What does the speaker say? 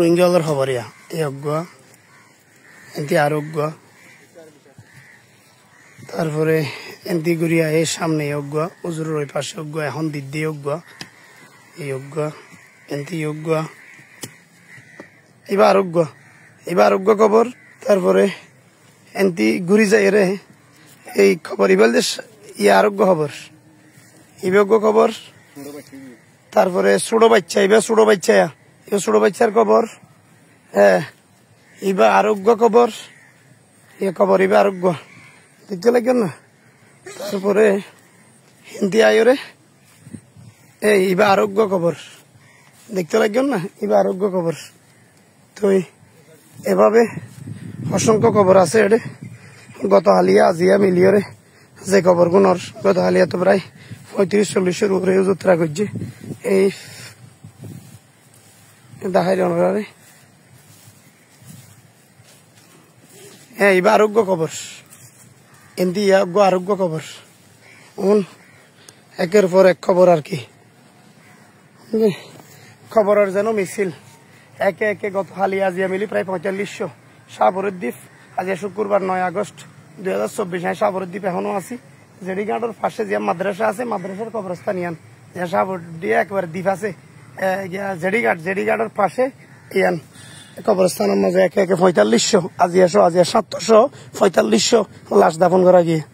রোহিঙ্গাওয়ালার খবর ইয়া এজ্ঞ এনতি আরোগ্য তারপরে এনতি গুড়িয়া এ সামনে অজ্ঞ উজুর ওই পাশে অজ্ঞ এখন দিদি অজ্ঞ এই অজ্ঞ এনতি অজ্ঞ এবার আরোগ্য এবার আরোগ্য খবর তারপরে এনতি ঘুরি যাই রে এই খবর ইবেল দেশ ই আরোগ্য খবর ইবেগ্য খবর তারপরে ছোট বাচ্চা এবার ছোট বাচ্চা ছোট বাচ্চার কবর হ্যাঁ ইবা আরোগ্য কবর এ কবর ইবা আরোগ্য দেখতে লাগবেন না তারপরে হিন্দি আয়রে এই ইবা আরোগ্য কবর দেখতে লাগবেন না ইবা আরোগ্য কবর তো এভাবে অসংখ্য কবর আছে এটে গত হালিয়া আজিয়া মিলিয়রে যে কবরগুণর গত হালিয়া তো প্রায় পঁয়ত্রিশ চল্লিশের উপরে যাত্রা করছে এই দেখাই রে হ্যাঁ এবার আরোগ্য খবর এমনি ইয়াজ্ঞ আরোগ্য খবর উন একের পর এক খবর আর কি খবরের যেন মিছিল একে একে গত হালি আজিয়া মিলি প্রায় পঁয়তাল্লিশশো সাবরুদ্দ্বীপ আজিয়া শুক্রবার নয় আগস্ট দুই হাজার চব্বিশ হ্যাঁ সাবরুদ্দ্বীপ এখনও আছি জেডিঘাটের পাশে যে মাদ্রাসা আছে মাদ্রাসার কবরস্থান ইয়ান যে সাবর দিয়ে একবার দ্বীপ আছে জেডিঘাট জেডিঘাটের পাশে ইয়ান কবরস্থানের মাঝে একে একে পঁয়তাল্লিশশো আজিয়াশো আজিয়া সাতশো পঁয়তাল্লিশশো লাশ দাফন করা গিয়ে